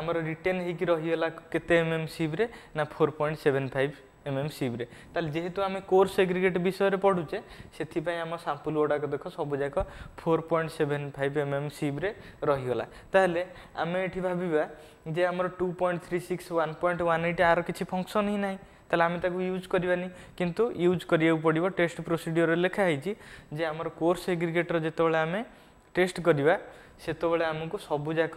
আমার রিটেন হয়েকি রহিগলা কেতে M M সিব্রে না four point seven five M M সিব্রে তাহলে যেহেতু আমি কোর্স এগ্রিগেট বিষয়ে পড়ুছে সেপাই আমার সাম্পল গুড়াক দেখ সবুযাক four point seven five M M সিব্রে রহিগলা তাহলে আমি এটি ভাবিবা যে আমার two point three six one point one eight আর কিছু ফংশন হি নাই তাহলে আমি তাকে ইউজ করবানি কিন্তু ইউজ করা পড়ব টেস্ট প্রোসিডিওর লেখা হয়েছি যে আমার কোর্স এগ্রিগেটর যেতবে আমি টেস্ট করা সেতবে আমি সবুযাক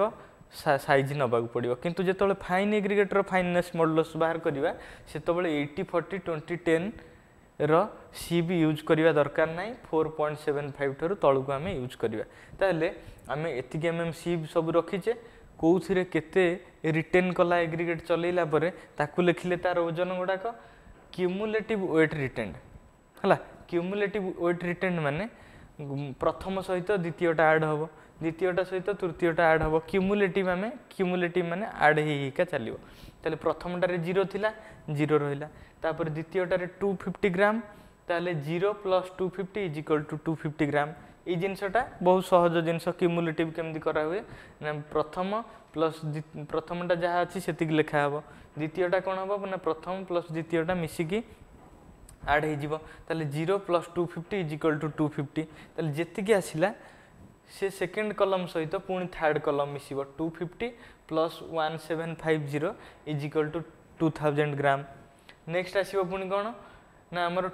ସାଇଜ୍ ନେବାକୁ ପଡ଼ିବ କିନ୍ତୁ ଯେତେବେଳେ ଫାଇନ୍ ଏଗ୍ରିଗେଟର ଫାଇନ୍ନେସ୍ ମଡ଼ଲସ୍ ବାହାର କରିବା ସେତେବେଳେ ଏଇଟି ଫର୍ଟି ଟ୍ୱେଣ୍ଟି ଟେନ୍ର ସି ବି ୟୁଜ୍ କରିବା ଦରକାର ନାହିଁ ଫୋର୍ ପଏଣ୍ଟ ସେଭେନ୍ ଫାଇଭ୍ ଠାରୁ ତଳକୁ ଆମେ ୟୁଜ୍ କରିବା ତାହେଲେ ଆମେ ଏତିକି ଏମ୍ ଏମ୍ ସି ସବୁ ରଖିଛେ କେଉଁଥିରେ କେତେ ରିଟେନ୍ କଲା ଏଗ୍ରିଗେଟ୍ ଚଲେଇଲା ପରେ ତାକୁ ଲେଖିଲେ ତା'ର ଓଜନ ଗୁଡ଼ାକ କ୍ୟୁମୁଲେଟିଭ୍ ୱେଟ୍ ରିଟେଣ୍ଡ ହେଲା କ୍ୟୁମୁଲେଟିଭ୍ ୱେଟ୍ ରିଟେଣ୍ଡ ମାନେ ପ୍ରଥମ ସହିତ ଦ୍ୱିତୀୟଟା ଆଡ଼୍ ହେବ দ্বিতীয়টা সহিত তৃতীয়টা আড হব কিমুলেটিভ আমি কিমুলেটিভ মানে আড হইকা চালিব তাহলে প্রথমটারে জিরো লা জিরো রহিলা তারপরে দ্বিতীয়টারে টু ফিফটি গ্রাম তাহলে zero plus two fifty is equal to two fifty gram এই জিনিসটা বহু সহজ জিনিস কিমুলেটিভ কেমতি করা হুয়ে না প্রথম প্লস প্রথমটা যা আছে সেতিকি লেখা হব দ্বিতীয়টা কোণ হব না প্রথম প্লস দ্বিতীয়টা মিশিকি আড হয়ে তাহলে zero plus two fifty is equal to two fifty তাহলে যেতিকি আসিলা ସେ ସେକେଣ୍ଡ କଲମ ସହିତ ପୁଣି ଥାର୍ଡ କଲମ ମିଶିବ two fifty plus one seven five zero is equal to two thousand gram next ଆସିବ ପୁଣି କ'ଣ ନା ଆମର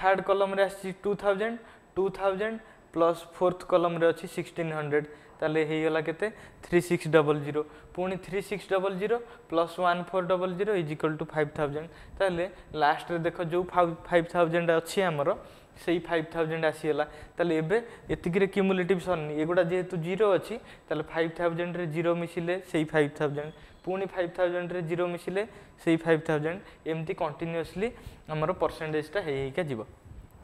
ଥାର୍ଡ କଲମରେ ଆସିଛି two thousand two thousand plus fourth କଲମରେ ଅଛି ସିକ୍ସଟିନ୍ ହଣ୍ଡ୍ରେଡ୍ ତାହେଲେ ହେଇଗଲା କେତେ ଥ୍ରୀ ସିକ୍ସ ଡବଲ୍ ଜିରୋ ପୁଣି three six double zero plus one four double zero is equal to five thousand ତାହେଲେ ଲାଷ୍ଟରେ ଦେଖ ଯେଉଁ ଫାଇଭ୍ ଫାଇଭ୍ ଥାଉଜେଣ୍ଡ ଅଛି ଆମର সেই ফাইভ থাউজেন্ড আসিগলা তাহলে এবে এতিকিরে কিমুলেটিভ সরনি এগুলা যেহেতু জিরো অছি তাহলে ফাইভ থাউজেন্ডরে জিরো মিশিলে সেই ফাইভ থাউজেন্ড পুনি ফাইভ থাউজেন্ডরে জিরো মিশিলে সেই ফাইভ থাউজেন্ড এমতি কন্টিনিউসলি আমার পরসেন্টেজটা হয়ে হইকা যাব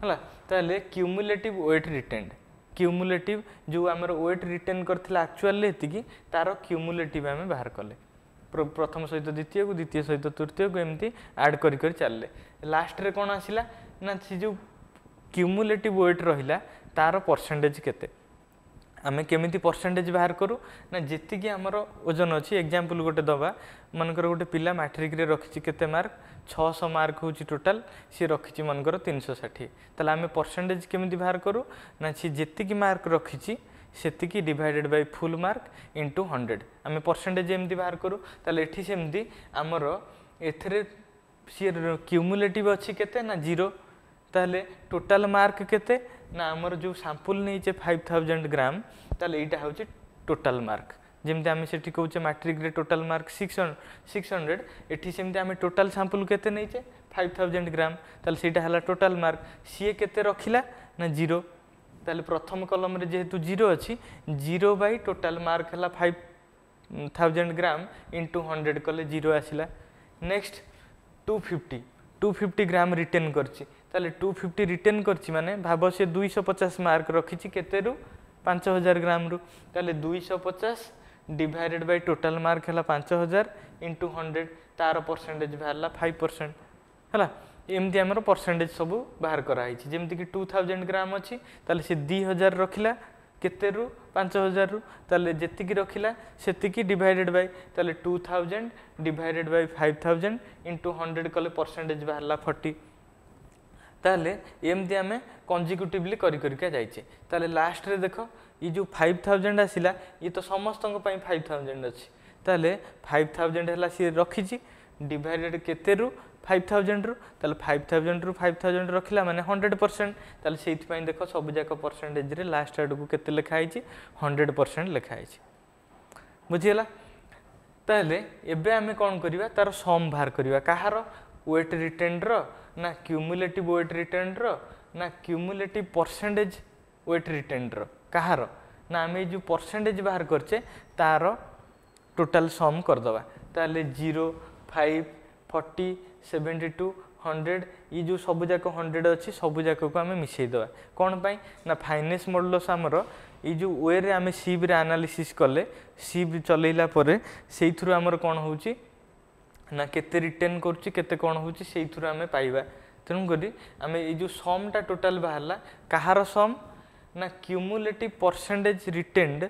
হলা তাহলে কিউমুলেটিভ ওয়েট রিটেন্ড কিউমুলেটিভ যে আমার ওয়েট রিটেন করে আকচুয়ালি এতিকি তার কিউমুলেটিভ আমি বাহার কলে প্রথম সহিত দ্বিতীয়কু দ্বিতীয় সহিত তৃতীয়কু এমতি আড করি চাললে লাস্টরে কোণ আসিলা না সে যে କ୍ୟୁମୁଲେଟିଭ ୱେଟ୍ ରହିଲା ତା'ର ପରସେଣ୍ଟେଜ୍ କେତେ ଆମେ କେମିତି ପରସେଣ୍ଟେଜ୍ ବାହାର କରୁ ନା ଯେତିକି ଆମର ଓଜନ ଅଛି ଏକ୍ଜାମ୍ପଲ୍ ଗୋଟେ ଦେବା ମନେକର ଗୋଟେ ପିଲା ମାଟ୍ରିକ୍ରେ ରଖିଛି କେତେ ମାର୍କ ଛଅଶହ ମାର୍କ ହେଉଛି ଟୋଟାଲ୍ ସିଏ ରଖିଛି ମନେକର ତିନିଶହ ଷାଠିଏ ତାହେଲେ ଆମେ ପରସେଣ୍ଟେଜ୍ କେମିତି ବାହାର କରୁ ନା ସିଏ ଯେତିକି ମାର୍କ ରଖିଛି সেতিকি divided by full mark into hundred আমি পরসেন্টেজ এমতি বাহার করু তাহলে এটি সেমতি আমার এথেরে সি কিউমুলেটিভ অছি কেতে না জিরো তাহলে টোটাল মার্ক কেতে না আমার যে স্যাম্পল নিয়েছে ফাইভ থাউজেন্ড গ্রাম তাহলে এইটা হচ্ছে টোটাল মার্ক যেমনি আমি সেটি কৌছে ম্যাট্রিক্রে total mark six six hundred এটি সেমি আমি টোটাল স্যাম্পল কেতে নিয়েছে ফাইভ থাউজেন্ড গ্রাম তাহলে সেইটা হল টোটাল মার্ক সিএ কেতে রখিলা না জিরো তাহলে প্রথম কলমরে যেহেতু জিরো অছি জিরো বাই টোটাল মার্ক হল five thousand gram into hundred কলে জিরো আসিলা next two fifty two fifty gram retain করছি তাহলে টু ফিফটি রিটেନ୍ କରିଛି ମାନେ ଭାବ ସେ ଦୁଇଶହ ପଚାଶ ମାର୍କ ରଖିଛି କେତେରୁ ପାଞ୍ଚ ହଜାର ଗ୍ରାମରୁ ତାହେଲେ ଦୁଇଶହ ପଚାଶ ଡିଭାଇଡେଡ୍ ବାଇ ଟୋଟାଲ୍ ମାର୍କ ହେଲା ପାଞ୍ଚ ହଜାର ଇଣ୍ଟୁ ହଣ୍ଡ୍ରେଡ଼ ତା'ର ପରସେଣ୍ଟେଜ୍ ବାହାରିଲା ଫାଇଭ୍ ପରସେଣ୍ଟ ହେଲା ଏମିତି ଆମର ପରସେଣ୍ଟେଜ୍ ସବୁ ବାହାର କରାହେଇଛି ଯେମିତିକି ଟୁ ଥାଉଜେଣ୍ଡ ଗ୍ରାମ ଅଛି ତାହେଲେ ସେ ଦୁଇ ହଜାର ରଖିଲା କେତେରୁ ପାଞ୍ଚ ହଜାରରୁ ତାହେଲେ ଯେତିକି ରଖିଲା ସେତିକି ଡିଭାଇଡେଡ୍ ବାଇ ତାହେଲେ two thousand divided by five thousand into hundred କଲେ ପରସେଣ୍ଟେଜ୍ ବାହାରିଲା ଫର୍ଟି ତାହେଲେ ଏମିତି ଆମେ କଞ୍ଜିକ୍ୟୁଟିଭଲି କରି କରିକା ଯାଇଛେ ତାହେଲେ ଲାଷ୍ଟରେ ଦେଖ ଇଏ ଯେଉଁ ଫାଇଭ୍ ଥାଉଜେଣ୍ଡ ଆସିଲା ଇଏ ତ ସମସ୍ତଙ୍କ ପାଇଁ ଫାଇଭ୍ ଥାଉଜେଣ୍ଡ ଅଛି ତାହେଲେ ଫାଇଭ୍ ଥାଉଜେଣ୍ଡ ହେଲା ସିଏ ରଖିଛି ଡିଭାଇଡେଡ଼୍ କେତେରୁ ଫାଇଭ୍ ଥାଉଜେଣ୍ଡରୁ ତାହେଲେ ଫାଇଭ୍ ଥାଉଜେଣ୍ଡରୁ ଫାଇଭ୍ ଥାଉଜେଣ୍ଡ ରଖିଲା ମାନେ ହଣ୍ଡ୍ରେଡ଼୍ ପରସେଣ୍ଟ ତାହେଲେ ସେଇଥିପାଇଁ ଦେଖ ସବୁଯାକ ପରସେଣ୍ଟେଜ୍ରେ ଲାଷ୍ଟ ଆଡ଼କୁ କେତେ ଲେଖା ହେଇଛି ହଣ୍ଡ୍ରେଡ଼୍ ପରସେଣ୍ଟ ଲେଖା ହେଇଛି ବୁଝିଗଲା ତାହେଲେ ଏବେ ଆମେ କ'ଣ କରିବା ତାର ସମ୍ ବାହାର କରିବା କାହାର ওয়েট রিটেন্ডর ନା କ୍ୟୁମୁଲେଟିଭ୍ ୱେଟ୍ ରିଟର୍ଣ୍ଣର ନା କ୍ୟୁମୁଲେଟିଭ୍ ପରସେଣ୍ଟେଜ୍ ୱେଟ୍ ରିଟର୍ଣ୍ଣର କାହାର ନା ଆମେ ଏଇ ଯେଉଁ ପରସେଣ୍ଟେଜ୍ ବାହାର କରିଛେ ତା'ର ଟୋଟାଲ୍ ସମ୍ କରିଦେବା ତାହେଲେ zero five forty seventy two hundred ଏଇ ଯେଉଁ ସବୁଯାକ ହଣ୍ଡ୍ରେଡ଼ ଅଛି ସବୁଯାକକୁ ଆମେ ମିଶାଇଦେବା କ'ଣ ପାଇଁ ନା ଫାଇନାନ୍ସ ମଡ଼ୁଲସ୍ ଆମର ଏଇ ଯେଉଁ ୱେରେ ଆମେ ସିବ୍ରେ ଆନାଲିସିସ୍ କଲେ ସିବ୍ ଚଲେଇଲା ପରେ ସେଇଥିରୁ ଆମର କ'ଣ ହେଉଛି ନା କେତେ ରିଟର୍ଣ୍ଣ କରୁଛି କେତେ କ'ଣ ହେଉଛି ସେଇଥିରୁ ଆମେ ପାଇବା ତେଣୁକରି ଆମେ ଏଇ ଯେଉଁ ସମଟା ଟୋଟାଲ୍ ବାହାରିଲା କାହାର ସମ୍ ନା କ୍ୟୁମୁଲେଟିଭ୍ ପରସେଣ୍ଟେଜ୍ ରିଟେଣ୍ଡ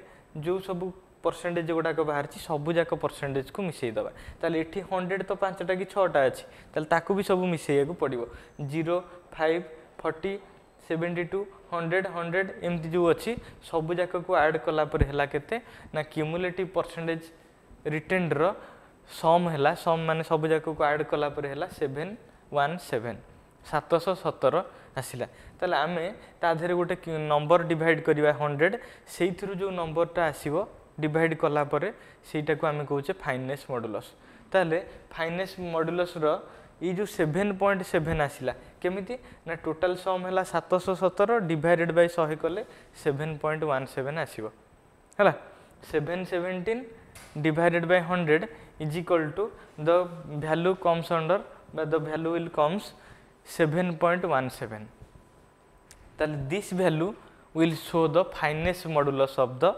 ଯେଉଁ ସବୁ ପରସେଣ୍ଟେଜ୍ ଗୁଡ଼ାକ ବାହାରିଛି ସବୁଯାକ ପରସେଣ୍ଟେଜ୍କୁ ମିଶାଇ ଦେବା ତାହେଲେ ଏଠି ହଣ୍ଡ୍ରେଡ଼ ତ ପାଞ୍ଚଟା କି ଛଅଟା ଅଛି ତାହେଲେ ତାକୁ ବି ସବୁ ମିଶାଇବାକୁ ପଡ଼ିବ zero five forty seventy two hundred hundred ଏମିତି ଯେଉଁ ଅଛି ସବୁଯାକକୁ ଆଡ଼୍ କଲା ପରେ ହେଲା କେତେ ନା କ୍ୟୁମୁଲେଟିଭ୍ ପରସେଣ୍ଟେଜ୍ ରିଟେଣ୍ଡର ସମ୍ ହେଲା ସମ୍ ମାନେ ସବୁଯାକକୁ ଆଡ଼୍ କଲାପରେ ହେଲା ସେଭେନ୍ ୱାନ୍ ସେଭେନ୍ ସାତଶହ ସତର ଆସିଲା ତାହେଲେ ଆମେ ତା ଦେହରେ ଗୋଟେ ନମ୍ବର ଡିଭାଇଡ୍ କରିବା ହଣ୍ଡ୍ରେଡ଼୍ ସେଇଥିରୁ ଯେଉଁ ନମ୍ବରଟା ଆସିବ ଡିଭାଇଡ଼ କଲାପରେ ସେଇଟାକୁ ଆମେ କହୁଛେ ଫାଇନାନ୍ସ ମଡ଼ୁଲସ୍ ତାହେଲେ ଫାଇନାନ୍ସ ମଡ଼ୁଲସ୍ର ଏଇ ଯେଉଁ ସେଭେନ୍ ପଏଣ୍ଟ ସେଭେନ୍ ଆସିଲା କେମିତି ନା ଟୋଟାଲ୍ ସମ୍ ହେଲା ସାତଶହ ସତର ଡିଭାଇଡେଡ୍ ବାଇ ଶହେ କଲେ ସେଭେନ୍ ପଏଣ୍ଟ ୱାନ୍ ସେଭେନ୍ ଆସିବ ହେଲା seven seventeen divided by 100 is equal to the value comes under by the value will comes 7.17 then this value will show the fineness modulus of the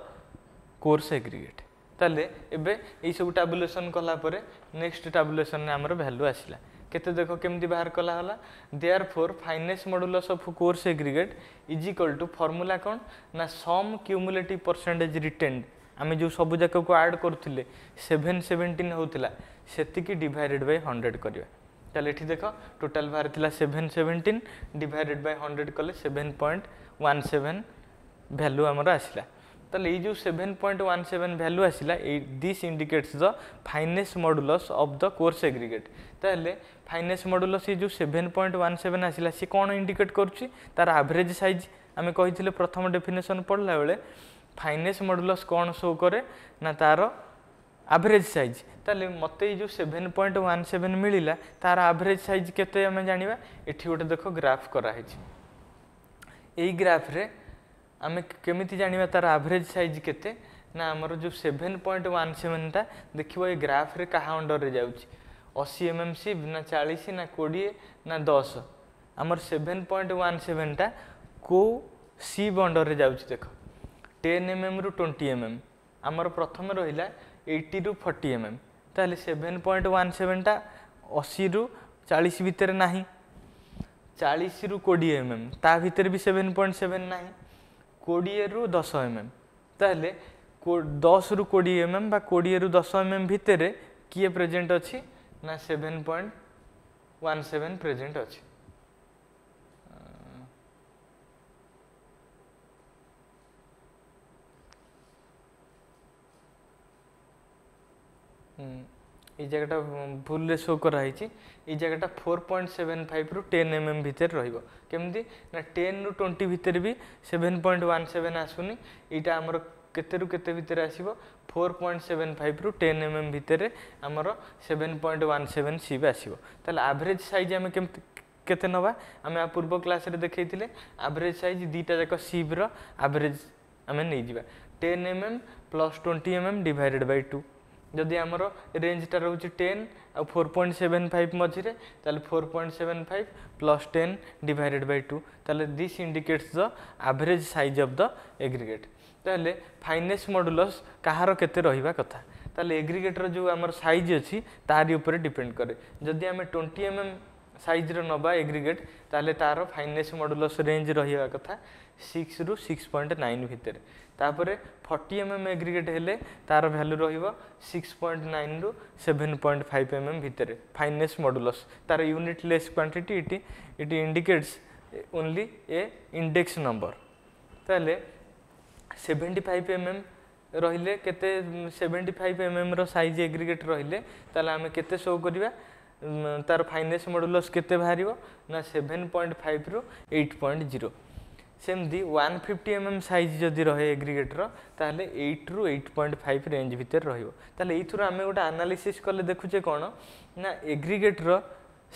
course aggregate তাহলে এবে এই সব ট্যাবুলেসন কলা পরে next ট্যাবুলেসন আমার value আসলা কেতে দেখো কেমতি বাহার কলা হলা therefore fineness modulus of coarse aggregate is equal to formula কোণ না সম কিউমুলেটিভ পরসেন্টেজ রিটেন্ড আমি ଯେଉଁ ସବୁ ଯାକକୁ ଆଡ଼୍ କରୁଥିଲେ ସେଭେନ୍ ସେଭେଣ୍ଟିନ୍ ହେଉଥିଲା ସେତିକି ଡିଭାଇଡ଼େଡ଼୍ ବାଇ ହଣ୍ଡ୍ରେଡ଼୍ କରିବା ତାହେଲେ ଏଠି ଦେଖ ଟୋଟାଲ୍ ବାହାରି ଥିଲା seven seventeen divided by hundred କଲେ seven point one seven value ଆମର ଆସିଲା তাহলে এই যে seven point one seven value আসিলা এই this indicates the fineness modulus of the coarse aggregate তাহলে ফাইনেন্স মডুলস এই যে সেভেন পয়েন্ট ওয়ান সেভেন আসিলা সে কোণ ইন্ডিকেট করছি তার আভরেজ সাইজ আমি কইলে প্রথম ডেফিনেসন পড়লা বেড়ে ফাইনেস মডুলস কোণ শো করে না তার আভরেজ সাইজ তাহলে মতো এই যে সেভেন পয়েন্ট ওয়ান সেভেন মিলিলা তার আভরেজ সাইজ কেতে আমি জাঁয়া এটি গোটে দেখ গ্রাফ କରାହେଇଛି এই গ্রাফরে আমি কেমিতি জাঁয়া তার আভরেজ সাইজ কেতে না আমার যে সেভেন পয়েন্ট ওয়ান সেভেনটা দেখব এই গ্রাফরে কাহা অন্ডরে যাচ্ছে অশি এম এম সি না চাশ না কোড়িয়ে না দশ আমার সেভেন পয়েন্ট ওয়ান সেভেনটা কেউ সি অন্ডরে যাচ্ছে দেখ টেন এম এম্রু ଟ୍ୱେଣ୍ଟି ଏମ୍ ଏମ୍ ଆମର ପ୍ରଥମେ ରହିଲା ଏଇଟିରୁ ଫର୍ଟି ଏମ୍ ଏମ୍ ତାହେଲେ ସେଭେନ୍ ପଏଣ୍ଟ ୱାନ୍ ସେଭେନ୍ଟା ଅଶୀରୁ ଚାଳିଶ ଭିତରେ ନାହିଁ ଚାଳିଶରୁ କୋଡ଼ିଏ ଏମ୍ ଏମ୍ ତା ଭିତରେ ବି ସେଭେନ୍ ପଏଣ୍ଟ ସେଭେନ୍ ନାହିଁ କୋଡ଼ିଏରୁ ଦଶ ଏମ୍ ଏମ୍ ତାହେଲେ ଦଶରୁ କୋଡ଼ିଏ ଏମ୍ ଏମ୍ ବା କୋଡ଼ିଏରୁ ଦଶ ଏମ୍ ଏମ୍ ଭିତରେ କିଏ ପ୍ରେଜେଣ୍ଟ ଅଛି ନା seven point one seven present ଅଛି এই জায়গাটা ভুলরে শো করা হয়েছি এই জায়গাটা ফোর পয়েন্ট সেভেন ফাইভ্রু টেন এম এম ভিতরে রহব কেমতি না টেন্রু টোয়েন্টি ভিতরে বি সেভেন পয়েন্ট ওয়ান সেভেন আসুনি এইটা আমার কেতেরু কেতে ভিতরে আসব ফোর পয়েন্ট সেভেন ফাইভ্রু টেন এম এম ভিতরে আমার সেভেন পয়েন্ট ওয়ান সেভেন সি বি আসব তাহলে আভরেজ সাইজ আমি কেমতি কেতে নেবা আমি পূর্ব ক্লাসে দেখাইলে আভরেজ সাইজ দুইটা যাক সিব্র আভরেজ আমি নেইযা ten M M plus twenty M M divided by two ଯଦି ଆମର ରେଞ୍ଜଟା ରହୁଛି ଟେନ୍ ଆଉ ଫୋର୍ ପଏଣ୍ଟ ସେଭେନ୍ ଫାଇଭ୍ ମଝିରେ ତାହେଲେ four point seven five plus ten divided by two ତାହେଲେ this indicates the average size of the aggregate ତାହେଲେ fineness modulus କାହାର କେତେ ରହିବା କଥା ତାହେଲେ ଏଗ୍ରିଗେଟ୍ର ଯେଉଁ ଆମର ସାଇଜ୍ ଅଛି ତାରି ଉପରେ ଡିପେଣ୍ଡ କରେ ଯଦି ଆମେ ଟ୍ୱେଣ୍ଟି ଏମ୍ mm ସାଇଜ୍ର ନେବା ଏଗ୍ରିଗେଟ୍ ତାହେଲେ ତା'ର ଫାଇନାନ୍ସ ମଡୁଲସ୍ ରେଞ୍ଜ ରହିବା କଥା ସିକ୍ସରୁ ସିକ୍ସ ପଏଣ୍ଟ ନାଇନ୍ ଭିତରେ ତାପରେ ଫର୍ଟି ଏମ୍ ଏମ୍ ଏଗ୍ରିଗେଟ୍ ହେଲେ ତା'ର ଭ୍ୟାଲୁ ରହିବ ସିକ୍ସ ପଏଣ୍ଟ ନାଇନ୍ରୁ seven point five M M ଭିତରେ ଫାଇନାନ୍ସ ମଡୁଲସ୍ ତା'ର unitless quantity it it indicates only a index number ତାହେଲେ ସେଭେଣ୍ଟି ଫାଇଭ୍ ଏମ୍ ଏମ୍ ରହିଲେ କେତେ ସେଭେଣ୍ଟି ଫାଇଭ୍ ଏମ୍ ଏମ୍ର ସାଇଜ୍ ଏଗ୍ରିଗେଟ୍ ରହିଲେ ତାହେଲେ ଆମେ କେତେ ଶୋ କରିବା ତାର ଫାଇନାନ୍ସ ମଡୁଲସ୍ କେତେ ବାହାରିବ ନା ସେଭେନ୍ ପଏଣ୍ଟ ଫାଇଭରୁ ଏଇଟ୍ ପଏଣ୍ଟ ଜିରୋ ସେମିତି one fifty M M size ଯଦି ରହେ ଏଗ୍ରିଗେଟ୍ର ତାହେଲେ ଏଇଟ୍ରୁ ଏଇଟ୍ ପଏଣ୍ଟ ଫାଇଭ୍ ରେଞ୍ଜ ଭିତରେ ରହିବ ତାହେଲେ ଏଇଥିରୁ ଆମେ ଗୋଟେ ଆନାଲିସିସ୍ କଲେ ଦେଖୁଛେ କ'ଣ ନା ଏଗ୍ରିଗେଟ୍ର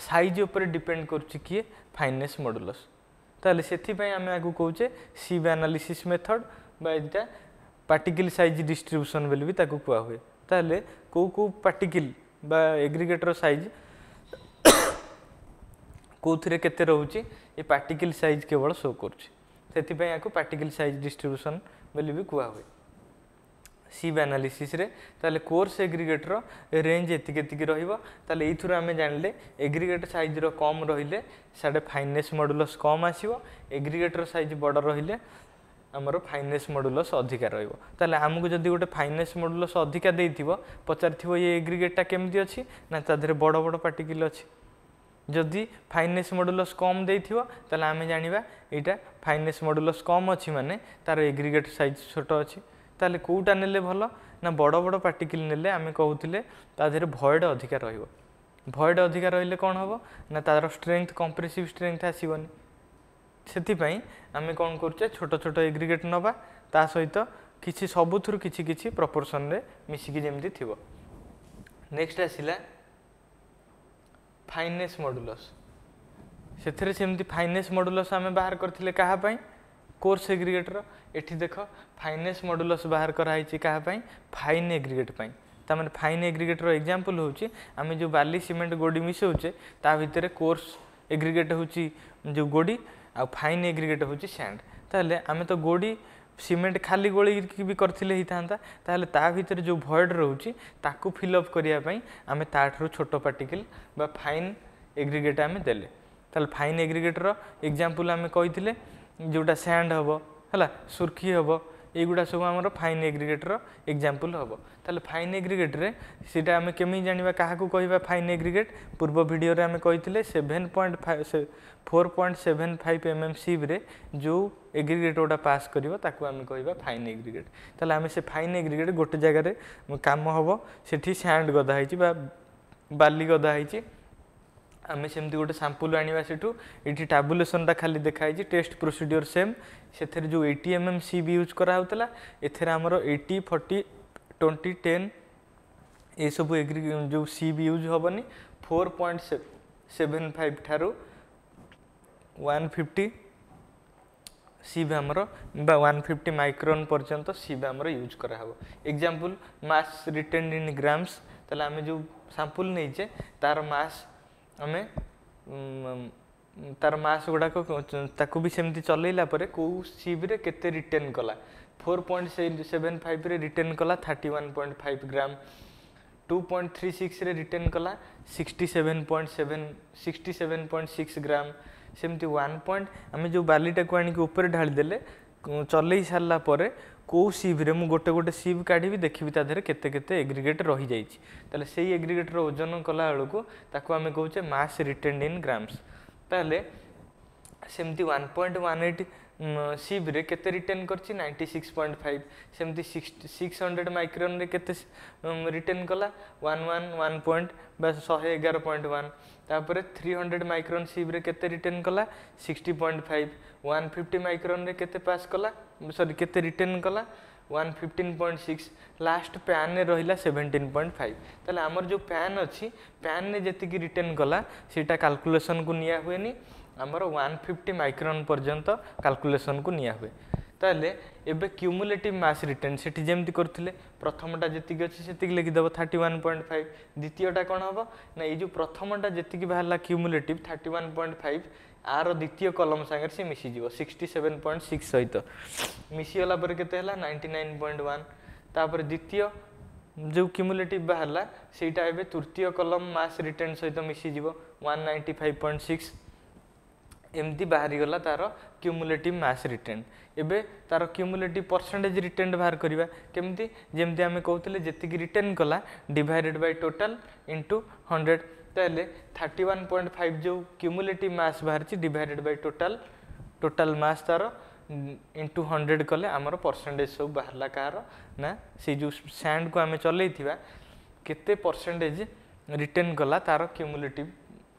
ସାଇଜ୍ ଉପରେ ଡିପେଣ୍ଡ କରୁଛି କିଏ ଫାଇନାନ୍ସ ମଡୁଲସ୍ ତାହେଲେ ସେଥିପାଇଁ ଆମେ ଆଗକୁ କହୁଛେ ସିବ୍ ଆନାଲିସିସ୍ ମେଥଡ଼ ବା ଏଇଟା ପାର୍ଟିକିଲ୍ ସାଇଜ୍ ଡିଷ୍ଟ୍ରିବ୍ୟୁସନ୍ ବୋଲି ବି ତାକୁ କୁହାହୁଏ ତାହେଲେ କେଉଁ କେଉଁ ପାର୍ଟିକିଲ୍ ବା ଏଗ୍ରିଗେଟ୍ର ସାଇଜ୍ କେଉଁଥିରେ କେତେ ରହୁଛି ଏ ପାର୍ଟିକିଲ୍ ସାଇଜ୍ କେବଳ ସୋ କରୁଛି ସେଥିପାଇଁ ଏହାକୁ ପାର୍ଟିକିଲ୍ ସାଇଜ୍ ଡିଷ୍ଟ୍ରିବ୍ୟୁସନ୍ ବୋଲି ବି କୁହାହୁଏ ସିବ୍ ଆନାଲିସିସ୍ରେ ତାହେଲେ କୋର୍ସ ଏଗ୍ରିଗେଟ୍ର ରେଞ୍ଜ ଏତିକି ଏତିକି ରହିବ ତାହେଲେ ଏଇଥିରୁ ଆମେ ଜାଣିଲେ ଏଗ୍ରିଗେଟ୍ ସାଇଜ୍ର କମ୍ ରହିଲେ ସିଆଡ଼େ ଫାଇନାନ୍ସ ମଡ଼ୁଲସ୍ କମ୍ ଆସିବ ଏଗ୍ରିଗେଟ୍ର ସାଇଜ୍ ବଡ଼ ରହିଲେ ଆମର ଫାଇନାନ୍ସ ମଡ଼ୁଲସ୍ ଅଧିକା ରହିବ ତାହେଲେ ଆମକୁ ଯଦି ଗୋଟେ ଫାଇନାନ୍ସ ମଡ଼ୁଲସ୍ ଅଧିକା ଦେଇଥିବ ପଚାରିଥିବ ଏ ଏଗ୍ରିଗେଟ୍ଟା କେମିତି ଅଛି ନା ତା ଦେହରେ ବଡ଼ ବଡ଼ ପାର୍ଟିକିଲ୍ ଅଛି ଯଦି ଫାଇନେସ୍ ମଡ଼ୁଲସ୍ କମ୍ ଦେଇଥିବ ତାହେଲେ ଆମେ ଜାଣିବା ଏଇଟା ଫାଇନେସ୍ ମଡ଼ୁଲସ୍ କମ୍ ଅଛି ମାନେ ତା'ର ଏଗ୍ରିଗେଟ୍ ସାଇଜ୍ ଛୋଟ ଅଛି ତାହେଲେ କେଉଁଟା ନେଲେ ଭଲ ନା ବଡ଼ ବଡ଼ ପାର୍ଟିକିଲ୍ ନେଲେ ଆମେ କହୁଥିଲେ ତା ଦେହରେ ଭଏଡ଼ ଅଧିକା ରହିବ ଭଏଡ଼ ଅଧିକା ରହିଲେ କ'ଣ ହେବ ନା ତା'ର ଷ୍ଟ୍ରେଙ୍ଗଥ୍ କମ୍ପ୍ରେସିଭ୍ ଷ୍ଟ୍ରେଙ୍ଗଥ୍ ଆସିବନି ସେଥିପାଇଁ ଆମେ କ'ଣ କରୁଛେ ଛୋଟ ଛୋଟ ଏଗ୍ରିଗେଟ୍ ନେବା ତା ସହିତ କିଛି ସବୁଥିରୁ କିଛି କିଛି ପ୍ରପୋର୍ସନ୍ରେ ମିଶିକି ଯେମିତି ଥିବ ନେକ୍ସଟ ଆସିଲା ফাইনেস মডুলস ସେଥିରେ ସେମିତି ଫାଇନେସ୍ ମଡୁଲସ୍ ଆମେ ବାହାର କରିଥିଲେ କାହା ପାଇଁ କୋର୍ସ ଏଗ୍ରିଗେଟ୍ର ଏଠି ଦେଖ ଫାଇନେସ୍ ମଡୁଲସ୍ ବାହାର କରାହେଇଛି କାହା ପାଇଁ ଫାଇନ୍ ଏଗ୍ରିଗେଟ୍ ପାଇଁ ତାମାନେ ଫାଇନ୍ ଏଗ୍ରିଗେଟ୍ର ଏକ୍ଜାମ୍ପଲ୍ ହେଉଛି ଆମେ ଯେଉଁ ବାଲି ସିମେଣ୍ଟ ଗୋଡ଼ି ମିଶାଉଛେ ତା ଭିତରେ କୋର୍ସ ଏଗ୍ରିଗେଟ୍ ହେଉଛି ଯେଉଁ ଗୋଡ଼ି ଆଉ ଫାଇନ୍ ଏଗ୍ରିଗେଟ୍ ହେଉଛି ସ୍ୟାଣ୍ଡ ତାହେଲେ ଆମେ ତ ଗୋଡ଼ି ସିମେଣ୍ଟ ଖାଲି ଗୋଳେଇକି ବି କରିଥିଲେ ହେଇଥାନ୍ତା ତାହେଲେ ତା ଭିତରେ ଯେଉଁ ଭଏଡ଼୍ ରହୁଛି ତାକୁ ଫିଲ୍ଅପ୍ କରିବା ପାଇଁ ଆମେ ତା'ଠାରୁ ଛୋଟ ପାର୍ଟିକଲ୍ ବା ଫାଇନ୍ ଏଗ୍ରିଗେଟ୍ ଆମେ ଦେଲେ ତାହେଲେ ଫାଇନ୍ ଏଗ୍ରିଗେଟ୍ର ଏକ୍ଜାମ୍ପଲ୍ ଆମେ କହିଥିଲେ ଯେଉଁଟା ସ୍ୟାଣ୍ଡ ହେବ ହେଲା ସୁର୍ଖି ହେବ ଏଇଗୁଡ଼ା ସବୁ ଆମର ଫାଇନ୍ ଏଗ୍ରିଗେଟ୍ର ଏକ୍ଜାମ୍ପଲ୍ ହେବ ତାହେଲେ ଫାଇନ୍ ଏଗ୍ରିଗେଟ୍ରେ ସେଇଟା ଆମେ କେମିତି ଜାଣିବା କାହାକୁ କହିବା ଫାଇନ୍ ଏଗ୍ରିଗେଟ୍ ପୂର୍ବ ଭିଡ଼ିଓରେ ଆମେ କହିଥିଲେ seven point four point seven five M M ସିଭ୍ରେ ଯେଉଁ ଏଗ୍ରିଗେଟ୍ ଗୁଡ଼ା ପାସ୍ କରିବ ତାକୁ ଆମେ କହିବା ଫାଇନ୍ ଏଗ୍ରିଗେଟ୍ ତାହେଲେ ଆମେ ସେ ଫାଇନ୍ ଏଗ୍ରିଗେଟ୍ ଗୋଟେ ଜାଗାରେ କାମ ହେବ ସେଠି ସ୍ୟାଣ୍ଡ ଗଦା ହେଇଛି ବା ବାଲି ଗଦା ହେଇଛି ଆମେ ସେମିତି ଗୋଟେ ସାମ୍ପୁଲ୍ ଆଣିବା ସେଠୁ ଏଠି ଟାବୁଲେସନ୍ଟା ଖାଲି ଦେଖାହେଇଛି ଟେଷ୍ଟ ପ୍ରୋସିଡ଼ିଓର ସେମ୍ ସେଥିରେ ଯେଉଁ eighty M M sieve use କରାହେଉଥିଲା ଏଥିରେ ଆମର ଏଇଟି ଫର୍ଟି ଟ୍ୱେଣ୍ଟି ଟେନ୍ ଏସବୁ ଏଗ୍ରି ଯେଉଁ ସି ବି ୟୁଜ୍ ହେବନି ଫୋର୍ ପଏଣ୍ଟ ସେଭେନ୍ ଫାଇଭ୍ ଠାରୁ ୱାନ୍ ଫିଫ୍ଟି সিভ আমার বা ওয়ান ফিফটি মাইক্রন পর্যন্ত সিভ আমার ইউজ করা হব example mass retain in grams তাহলে আমি যে স্যাম্পল নিয়েছে তার মাস ଆମେ ତାର ମାସ୍ ଗୁଡ଼ାକ ତାକୁ ବି ସେମିତି ଚଲେଇଲା ପରେ କେଉଁ ସିବ୍ରେ କେତେ ରିଟେନ୍ କଲା ଫୋର୍ ପଏଣ୍ଟ ସେଭେନ୍ ଫାଇଭ୍ରେ ରିଟେନ୍ କଲା thirty one point five gram two point three ସିକ୍ସରେ ରିଟେନ୍ କଲା sixty seven point seven sixty seven point six gram ସେମିତି ୱାନ୍ ପଏଣ୍ଟ ଆମେ ଯେଉଁ ବାଲିଟାକୁ ଆଣିକି ଉପରେ ଢାଳିଦେଲେ ଚଲେଇ ସାରିଲା ପରେ କେଉଁ ସିଭ୍ରେ ମୁଁ ଗୋଟେ ଗୋଟେ ସିଭ୍ କାଢ଼ିବି ଦେଖିବି ତା ଦେହରେ କେତେ କେତେ ଏଗ୍ରିଗେଟ୍ ରହିଯାଇଛି ତାହେଲେ ସେଇ ଏଗ୍ରିଗେଟ୍ର ଓଜନ କଲାବେଳକୁ ତାକୁ ଆମେ କହୁଛେ ମାସ୍ ରିଟେଣ୍ଡ ଇନ୍ ଗ୍ରାମ୍ସ ତାହେଲେ ସେମିତି one point one eight return भी रे केते रिटर्न करछि 96.5 सेमति 600 माइक्रोन रे केते रिटर्न कला 111 पॉइंट बा 111.1 तापर हंड्रेड माइक्रोन सी रे केते रिटर्न कला 60.5 150 माइक्रोन रे केते पास कला सॉरी केते रिटर्न कला six last pan pan seventeen point five तेल आमर जो प्यान अच्छी प्यान रे रिटर्न कला सेटा काल्कुलेसन को निया हुएनी ଆମର ୱାନ୍ ଫିଫ୍ଟି ମାଇକ୍ରନ୍ ପର୍ଯ୍ୟନ୍ତ କାଲକୁଲେସନ୍କୁ ନିଆ ହୁଏ ତାହେଲେ ଏବେ କ୍ୟୁମୁଲେଟିଭ୍ ମାସ୍ ରିଟର୍ଣ୍ଣ ସେଠି ଯେମିତି କରୁଥିଲେ ପ୍ରଥମଟା ଯେତିକି ଅଛି ସେତିକି ଲେଖିଦେବ ଥାର୍ଟି ୱାନ୍ ପଏଣ୍ଟ ଫାଇଭ୍ ଦ୍ୱିତୀୟଟା କ'ଣ ହେବ ନା ଏଇ ଯେଉଁ ପ୍ରଥମଟା ଯେତିକି ବାହାରିଲା cumulative thirty one point five ଆର ଦ୍ୱିତୀୟ କଲମ୍ ସାଙ୍ଗରେ ସେ ମିଶିଯିବ ସିକ୍ସଟି ସେଭେନ୍ ପଏଣ୍ଟ ସିକ୍ସ ସହିତ ମିଶିଗଲା ପରେ କେତେ ହେଲା ନାଇଣ୍ଟି ନାଇନ୍ ପଏଣ୍ଟ ୱାନ୍ ତାପରେ ଦ୍ୱିତୀୟ ଯେଉଁ କ୍ୟୁମୁଲେଟିଭ୍ ବାହାରିଲା ସେଇଟା ଏବେ ତୃତୀୟ କଲମ୍ ମାସ୍ ରିଟର୍ଣ୍ଣ ସହିତ ମିଶିଯିବ one ninety five point six एमती बाहरी गला तार क्यूमुलेट मस रिटर्न एवं तार क्यूमुलेट परसेंटेज रिटर्न बाहर करवा केमती जमी आम कहते जी रिटर्न कला divided by total into hundred तेल्ले थर्टी वन पॉइंट फाइव जो क्यूमुलेट मैथ बाहर डिडेड बै टोटाल टोटाल मस तार इंटु हंड्रेड कले आम परसेंटेज सब बाहर कहार ना से जो सैंड को आम चलते परसेंटेज रिटर्न कला तार क्यूमुलेटिव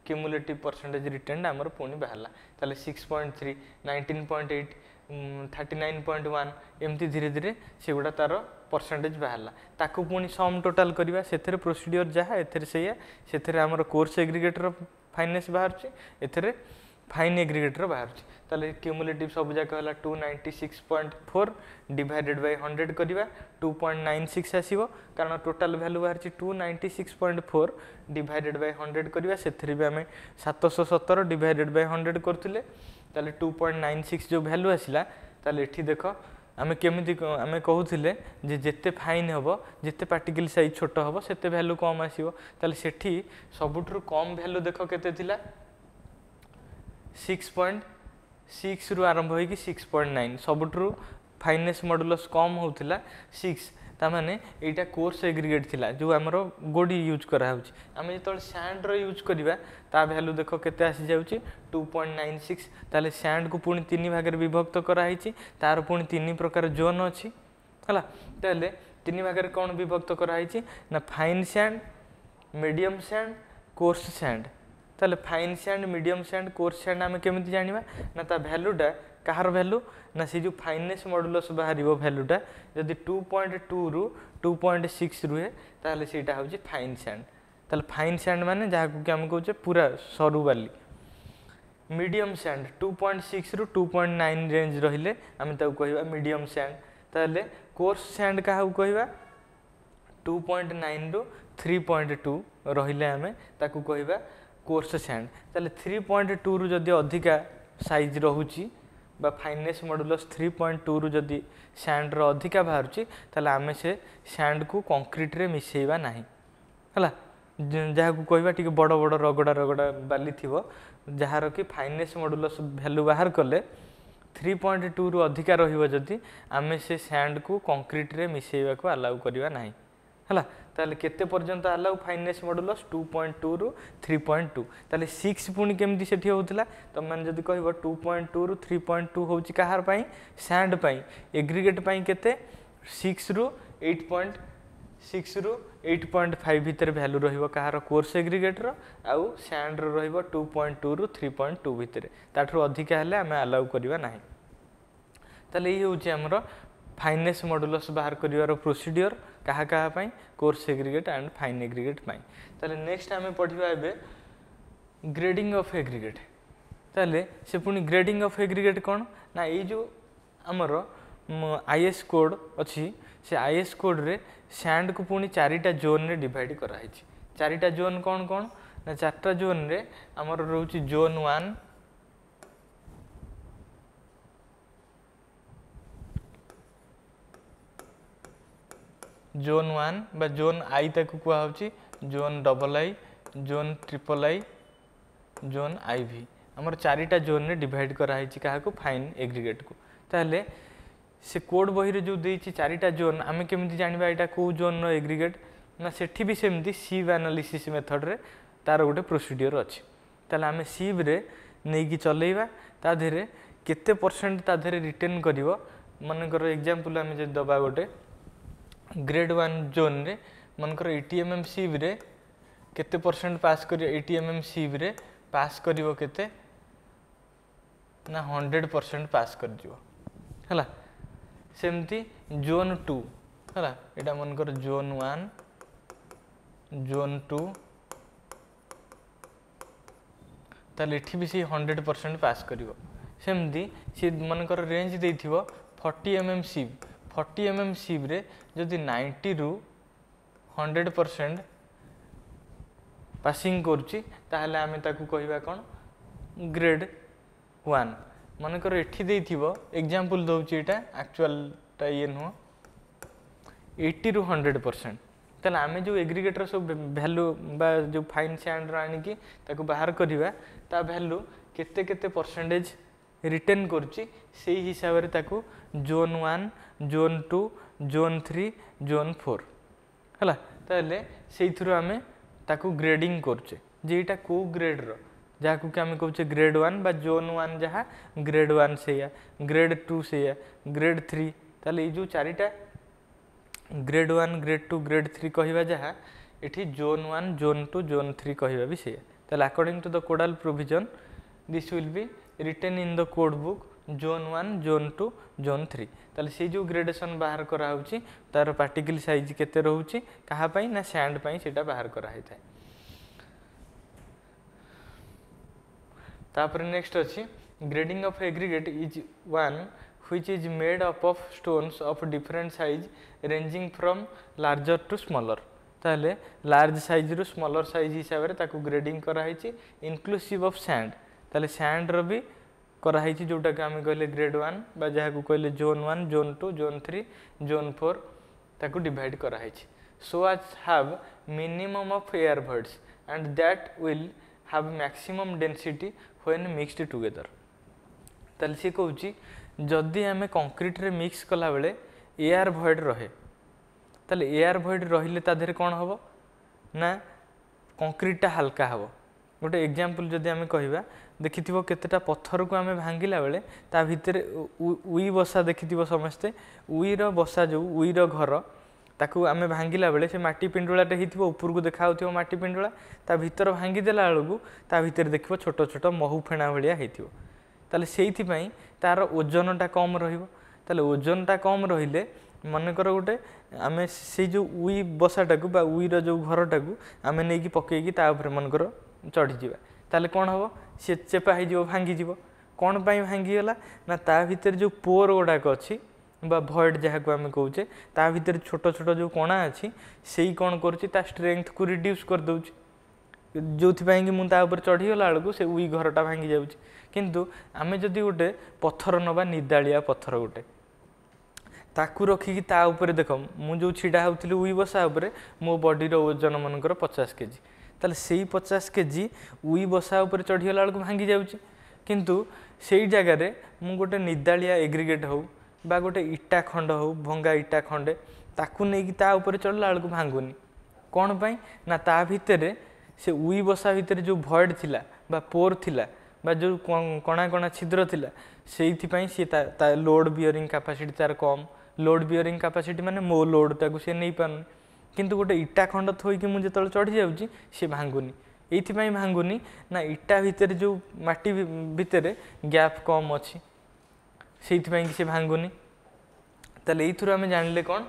କ୍ୟୁମୁଲେଟିଭ୍ ପରସେଣ୍ଟେଜ୍ ରିଟର୍ଣ୍ଣଟା ଆମର ପୁଣି ବାହାରିଲା ତାହେଲେ six point three nineteen point eight thirty nine point one ଏମିତି ଧୀରେ ଧୀରେ ସେଗୁଡ଼ା ତା'ର ପରସେଣ୍ଟେଜ୍ ବାହାରିଲା ତାକୁ ପୁଣି ସମ୍ ଟୋଟାଲ୍ କରିବା ସେଥିରେ ପ୍ରୋସିଡ଼ିଓର ଯାହା ଏଥିରେ ସେଇଆ ସେଥିରେ ଆମର କୋର୍ସ ଏଗ୍ରିଗେଟର ଫାଇନାନ୍ସ ବାହାରୁଛି ଏଥିରେ ଫାଇନ୍ ଏଗ୍ରିଗେଟ୍ର ବାହାରୁଛି ତାହେଲେ କ୍ୟୁମୁଲେଟିଭ୍ ସବୁଯାକ ହେଲା two ninety six point four divided by hundred କରିବା ଟୁ ପଏଣ୍ଟ ନାଇନ୍ ସିକ୍ସ ଆସିବ କାରଣ ଟୋଟାଲ୍ ଭ୍ୟାଲୁ ବାହାରିଛି two ninety six point four divided by hundred କରିବା ସେଥିରେ ବି ଆମେ ସାତଶହ ସତର ଡିଭାଇଡେଡ଼୍ ବାଇ ହଣ୍ଡ୍ରେଡ଼ କରୁଥିଲେ ତାହେଲେ ଟୁ ପଏଣ୍ଟ ନାଇନ୍ ସିକ୍ସ ଯେଉଁ ଭ୍ୟାଲୁ ଆସିଲା ତାହେଲେ ଏଠି ଦେଖ ଆମେ କେମିତି ଆମେ କହୁଥିଲେ ଯେ ଯେତେ ଫାଇନ୍ ହେବ ଯେତେ ପାର୍ଟିକିଲ୍ ସାଇଜ୍ ଛୋଟ ହେବ ସେତେ ଭ୍ୟାଲୁ କମ୍ ଆସିବ ତାହେଲେ ସେଠି ସବୁଠାରୁ କମ୍ ଭ୍ୟାଲୁ ଦେଖ କେତେ ଥିଲା ସିକ୍ସ ପଏଣ୍ଟ ସିକ୍ସରୁ ଆରମ୍ଭ ହୋଇକି ସିକ୍ସ ପଏଣ୍ଟ ନାଇନ୍ ସବୁଠାରୁ ଫାଇନାନ୍ସ ମଡୁଲସ୍ କମ୍ ହେଉଥିଲା ସିକ୍ସ ତାମାନେ ଏଇଟା କୋର୍ସ ଏଗ୍ରିଗେଟ୍ ଥିଲା ଯେଉଁ ଆମର ଗୋଡ଼ି ୟୁଜ୍ କରାହେଉଛି ଆମେ ଯେତେବେଳେ ସ୍ୟାଣ୍ଡର ୟୁଜ୍ କରିବା ତା ଭ୍ୟାଲୁ ଦେଖ କେତେ ଆସିଯାଉଛି ଟୁ ପଏଣ୍ଟ ନାଇନ୍ ସିକ୍ସ ତାହେଲେ ସ୍ୟାଣ୍ଡକୁ ପୁଣି ତିନି ଭାଗରେ ବିଭକ୍ତ କରାହେଇଛି ତା'ର ପୁଣି ତିନି ପ୍ରକାର ଜୋନ୍ ଅଛି ହେଲା ତାହେଲେ ତିନି ଭାଗରେ କ'ଣ ବିଭକ୍ତ କରାହେଇଛି ନା fine sand medium sand coarse sand तेल fine sand medium sand coarse sand आम कमी जाना ना तो भैल्यूटा कहार भैल्यू ना से जो फाइनेस मडुलस बाहर भैल्यूटा जदि टू पॉइंट टू रु टू पॉइंट सिक्स रुहे तो सीटा हूँ फाइन सैंड फाइन सैंड मान जहाँ कि आम कौचे पूरा सरु बाली medium sand two point six रु टू पॉइंट नाइन रेंज रही आम कह मीडियम सैंड तेल कोर्स सैंड क्या कह टू पॉइंट नाइन रु थ्री पॉइंट टू रे आम ताकू कह କୋର୍ସ ସ୍ୟାଣ୍ଡ ତାହେଲେ ଥ୍ରୀ ପଏଣ୍ଟ ଟୁରୁ ଯଦି ଅଧିକା ସାଇଜ୍ ରହୁଛି বা fineness modulus three point two রু যদি স্যান্ডর অধিকা বাহুছি তাহলে আমি সে স্যান্ডকু কংক্রিটরে মিশাইবা না হল যা কহবা টিকি বড় বড় রগড়া রগড়া বালি থিব যার কি ফাইনেস মডুলস ভ্যালু বাহার কলে থ্রি পয়েন্ট টু রু অধিকা রহব যদি আমি সে স্যান্ডকু কংক্রিটরে মিশাইবা আলাউ করা না है के पर्यटन आला fineness modulus two point two रु थ्री पॉइंट टू तेल सिक्स पुणी केमी से तुम मैंने जब कह टू पॉइंट टू रु थ्री पॉइंट टू हूँ कहारपाई सैंड एग्रिगेट परते सिक्स रु एट पॉइंट सिक्स रु एट पॉइंट फाइव भितर भैल्यू रहा कोर्स एग्रिगेटर आउ सैंड्र रु पॉइंट टू रु थ्री पॉइंट टू भितर ताठ अधिका हेल्ला आम आलाउ करवा ना तो ये हूँ आमर फाइनेस मडुलस बाहर कर करोसीडियर କାହା କାହା ପାଇଁ coarse aggregate and fine aggregate ପାଇଁ ତାହେଲେ ନେକ୍ସଟ ଆମେ ପଢ଼ିବା ଏବେ ଗ୍ରେଡ଼ିଂ ଅଫ୍ ଏଗ୍ରିଗେଟ୍ ତାହେଲେ ସେ ପୁଣି ଗ୍ରେଡ଼ିଂ ଅଫ୍ ଏଗ୍ରିଗେଟ୍ କ'ଣ ନା ଏଇ ଯେଉଁ ଆମର ଆଇଏସ୍ କୋଡ଼୍ ଅଛି ସେ ଆଇଏସ୍ କୋଡ଼୍ରେ ସ୍ୟାଣ୍ଡକୁ ପୁଣି ଚାରିଟା ଜୋନ୍ରେ ଡିଭାଇଡ଼ କରାହେଇଛି ଚାରିଟା ଜୋନ୍ କ'ଣ କ'ଣ ନା ଚାରିଟା ଜୋନ୍ରେ ଆମର ରହୁଛି ଜୋନ୍ ୱାନ୍ ଜୋନ୍ ୱାନ୍ ବା ଜୋନ୍ ଆଇ ତାକୁ କୁହାହେଉଛି zone double I zone triple I zone I V ଆମର ଚାରିଟା ଜୋନ୍ରେ ଡିଭାଇଡ଼ କରାହେଇଛି କାହାକୁ ଫାଇନ୍ ଏଗ୍ରିଗେଟ୍କୁ ତାହେଲେ ସେ କୋଡ଼ ବହିରେ ଯେଉଁ ଦେଇଛି ଚାରିଟା ଜୋନ୍ ଆମେ କେମିତି ଜାଣିବା ଏଇଟା କେଉଁ ଜୋନ୍ର ଏଗ୍ରିଗେଟ୍ ନା ସେଠି ବି ସେମିତି ସିଭ୍ ଆନାଲିସିସ୍ ମେଥଡ଼ରେ ତା'ର ଗୋଟେ ପ୍ରୋସିଡ଼ିଓର ଅଛି ତାହେଲେ ଆମେ ସିଭ୍ରେ ନେଇକି ଚଲେଇବା ତା ଦେହରେ କେତେ ପରସେଣ୍ଟ ତା ଦେହରେ ରିଟର୍ଣ୍ଣ କରିବ ମନେକର ଏକ୍ଜାମ୍ପଲ୍ ଆମେ ଯଦି ଦେବା ଗୋଟେ ग्रेड वन जोन रे मनकर एटीएमएम सीवी रे केते परसेंट पास कर एटीएमएम सीवी रे पास करिवो केते ना 100 परसेंट पास कर जीवो हला सेमती जोन टू हला एटा मनकर जोन वन जोन टू ताले इटी भी सी हंड्रेड परसेंट पास करिवो सेमती सी मनकर रेंज दे थिवो 40 M M sieve forty M M সিব্রে যদি নাইনটি রু হন্ড্রেড পরসেন্ট পাসিং করছি তাহলে আমি তাকে কহবা কোণ গ্রেড ওয়ান মনেকর এটি দিয়ে এক্সাম্পল দৌছি এটা আকচুয়ালটা ইয়ে নুহ এইটি রু হন্ড্রেড পরসেন্ট তাহলে আমি যে এগ্রিগেটর সব ভ্যালু বা যে ফাইন স্যান্ডর আনিকি তাকে বাহার করা তা ভ্যালু কেতে কেতে পরসেন্টেজ रिटर्न कर हिसाब से zone one zone two zone three zone four है आम ग्रेडिंग करे जीटा को ग्रेड रहाँ कि आम कहे ग्रेड वन जोन वन जहाँ ग्रेड वन से ग्रेड टू से ग्रेड थ्री तेल ये जो चारिटा grade one grade two grade three कह जहाँ zone one zone two zone three कह भी से according to the codal provision this will be written in the code book zone 1 zone 2 zone 3 তাহলে সেই যে গ্রেডেসন বাহার করা হচ্ছে তার পার্টিকল সাইজ কেতে রহুচি কাহা পাই না স্যান্ড পাই সেটা বাহার করা হইতায় তারপরে নেক্সট অছি grading of aggregate is one which is made up of stones of different size ranging from larger to smaller তাহলে লার্জ সাইজরু স্মলর সাইজ হিসাবে তাকে গ্রেডিং করা হয়েছে ইনক্লুসিভ অফ স্যান্ড তাহলে স্যান্ডর ବି କରାହେଇଛି ଯେଉଁଟାକି ଆମେ କହିଲେ ଗ୍ରେଡ୍ ୱାନ୍ ବା ଯାହାକୁ କହିଲେ zone one zone two zone three zone four ତାକୁ ଡିଭାଇଡ଼ କରାହେଇଛି so as have minimum of air voids and that will have maximum density when mixed together ତାହେଲେ ସିଏ କହୁଛି ଯଦି ଆମେ କଂକ୍ରିଟରେ ମିକ୍ସ କଲାବେଳେ ଏୟାର ଭଏଡ଼ ରହେ ତାହେଲେ ଏୟାର ଭଏଡ଼ ରହିଲେ ତା ଦେହରେ କ'ଣ ହେବ ନା କଂକ୍ରିଟଟା ହାଲକା ହେବ ଗୋଟେ ଏକ୍ଜାମ୍ପଲ୍ ଯଦି ଆମେ କହିବା ଦେଖିଥିବ କେତେଟା ପଥରକୁ ଆମେ ଭାଙ୍ଗିଲା ବେଳେ ତା ଭିତରେ ଉଇ ବସା ଦେଖିଥିବ ସମସ୍ତେ ଉଇର ବସା ଯେଉଁ ଉଇର ଘର ତାକୁ ଆମେ ଭାଙ୍ଗିଲା ବେଳେ ସେ ମାଟି ପିଣ୍ଡୁଳାଟେ ହେଇଥିବ ଉପରକୁ ଦେଖାଯାଉଥିବ ମାଟି ପିଣ୍ଡୁଳା ତା ଭିତରେ ଭାଙ୍ଗିଦେଲା ବେଳକୁ ତା ଭିତରେ ଦେଖିବ ଛୋଟ ଛୋଟ ମହୁ ଫେଣା ଭଳିଆ ହେଇଥିବ ତାହେଲେ ସେଇଥିପାଇଁ ତା'ର ଓଜନଟା କମ୍ ରହିବ ତାହେଲେ ଓଜନଟା କମ୍ ରହିଲେ ମନେକର ଗୋଟେ ଆମେ ସେଇ ଯେଉଁ ଉଇ ବସାଟାକୁ ବା ଉଇର ଯେଉଁ ଘରଟାକୁ ଆମେ ନେଇକି ପକେଇକି ତା ଉପରେ ମନେକର ଚଢ଼ିଯିବା তাহলে କ'ଣ ହେବ ସିଏ ଚେପା ହେଇଯିବ ଭାଙ୍ଗିଯିବ କ'ଣ ପାଇଁ ଭାଙ୍ଗିଗଲା ନା ତା ଭିତରେ ଯେଉଁ ପୋର୍ ଗୁଡ଼ାକ ଅଛି ବା ଭଏଡ଼୍ ଯାହାକୁ ଆମେ କହୁଛେ ତା ଭିତରେ ଛୋଟ ଛୋଟ ଯେଉଁ କଣା ଅଛି ସେଇ କ'ଣ କରୁଛି ତା ଷ୍ଟ୍ରେଙ୍ଗଥକୁ ରିଡ୍ୟୁସ୍ କରିଦେଉଛି ଯେଉଁଥିପାଇଁ କି ମୁଁ ତା ଉପରେ ଚଢ଼ିଗଲା ବେଳକୁ ସେ ଉଇ ଘରଟା ଭାଙ୍ଗି ଯାଉଛି କିନ୍ତୁ ଆମେ ଯଦି ଗୋଟେ ପଥର ନେବା ନିଦାଳିଆ ପଥର ଗୋଟେ ତାକୁ ରଖିକି ତା ଉପରେ ଦେଖ ମୁଁ ଯେଉଁ ଛିଡ଼ା ହେଉଥିଲି ଉଇ ବସା ଉପରେ ମୋ ବଡ଼ିର ଓଜନ ମନେକର ପଚାଶ କେଜି তাহলে সেই পচাশ কেজি উই বসা উপরে চଢ଼িଗଲା ବେଳକୁ ଭାଙ୍ଗି ଯାଉଛି କିନ୍ତୁ ସେଇ ଜାଗାରେ ମୁଁ ଗୋଟେ ନିଦାଳିଆ ଏଗ୍ରିଗେଟ୍ ହେଉ ବା ଗୋଟେ ଇଟା ଖଣ୍ଡ ହେଉ ଭଙ୍ଗା ଇଟା ଖଣ୍ଡେ ତାକୁ ନେଇକି ତା ଉପରେ ଚଢ଼ିଲା ବେଳକୁ ଭାଙ୍ଗୁନି କ'ଣ ପାଇଁ ନା ତା ଭିତରେ ସେ ଉଇ ବସା ଭିତରେ ଯେଉଁ ଭଏଡ଼ ଥିଲା ବା ପୋର୍ ଥିଲା বা যে কণা কণা ছিদ্র লা সেইপাই সি লোড বিয়রিং ক্যাপাসিটি তার কম লোড বিয়রিং ক্যাপাসিটি মানে মো লোড তাকে সে নেই পারুনি କିନ୍ତୁ ଗୋଟେ ଇଟା ଖଣ୍ଡ ଥୋଇକି ମୁଁ ଯେତେବେଳେ ଚଢ଼ିଯାଉଛି ସେ ଭାଙ୍ଗୁନି ଏଇଥିପାଇଁ ଭାଙ୍ଗୁନି ନା ଇଟା ଭିତରେ ଯେଉଁ ମାଟି ଭିତରେ ଗ୍ୟାପ୍ କମ୍ ଅଛି ସେଇଥିପାଇଁ କି ସେ ଭାଙ୍ଗୁନି ତାହେଲେ ଏଇଥିରୁ ଆମେ ଜାଣିଲେ କ'ଣ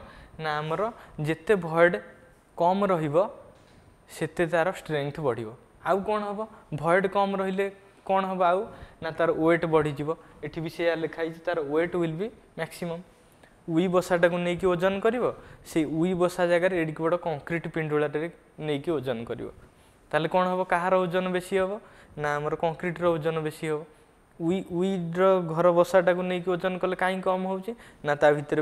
ନା ଆମର ଯେତେ ଭଏଡ଼୍ କମ୍ ରହିବ ସେତେ ତା'ର ଷ୍ଟ୍ରେଙ୍ଗଥ୍ ବଢ଼ିବ ଆଉ କ'ଣ ହେବ ଭଏଡ଼୍ କମ୍ ରହିଲେ କ'ଣ ହେବ ଆଉ ନା ତା'ର ୱେଟ୍ ବଢ଼ିଯିବ ଏଠି ବି ସେଇଆ ଲେଖା ହେଇଛି ତା'ର ୱେଟ୍ ୱିଲ୍ ବି ମ୍ୟାକ୍ସିମମ୍ ଉଇ ବସାଟାକୁ ନେଇକି ଓଜନ କରିବ ସେଇ ଉଇ ବସା ଜାଗାରେ ଏଡ଼ିକି ବଡ଼ କଂକ୍ରିଟ୍ ପିଣ୍ଡୁଳାଟାରେ ନେଇକି ଓଜନ କରିବ ତାହେଲେ କ'ଣ ହେବ କାହାର ଓଜନ ବେଶୀ ହେବ ନା ଆମର କଂକ୍ରିଟ୍ର ଓଜନ ବେଶୀ ହେବ ଉଇ ଉଇର ଘର ବସାଟାକୁ ନେଇକି ଓଜନ କଲେ କାହିଁ କମ୍ ହେଉଛି ନା ତା ଭିତରେ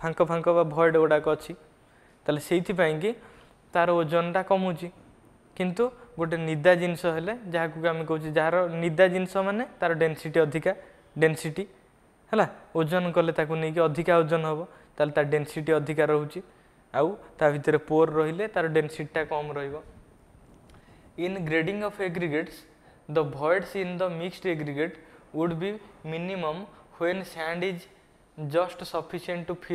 ଫାଙ୍କ ଫାଙ୍କ ବା ଭଏଡ଼ ଗୁଡ଼ାକ ଅଛି ତାହେଲେ ସେଇଥିପାଇଁକି ତାର ଓଜନଟା କମୁଛି କିନ୍ତୁ ଗୋଟେ ନିଦା ଜିନିଷ ହେଲେ ଯାହାକୁ ଆମେ କହୁଛେ ଯାହାର ନିଦା ଜିନିଷ ମାନେ ତାର ଡେନ୍ସିଟି ଅଧିକା ଡେନ୍ସିଟି ହେଲା ଓଜନ କଲେ ତାକୁ ନେଇକି ଅଧିକା ଓଜନ ହେବ ତାହେଲେ ତା ଡେନ୍ସିଟି ଅଧିକା ରହୁଛି ଆଉ ତା ଭିତରେ ପୋର୍ ରହିଲେ ତାର ଡେନ୍ସିଟିଟା କମ୍ ରହିବ in grading of aggregates the voids in the mixed aggregate would be minimum when sand is just sufficient to fill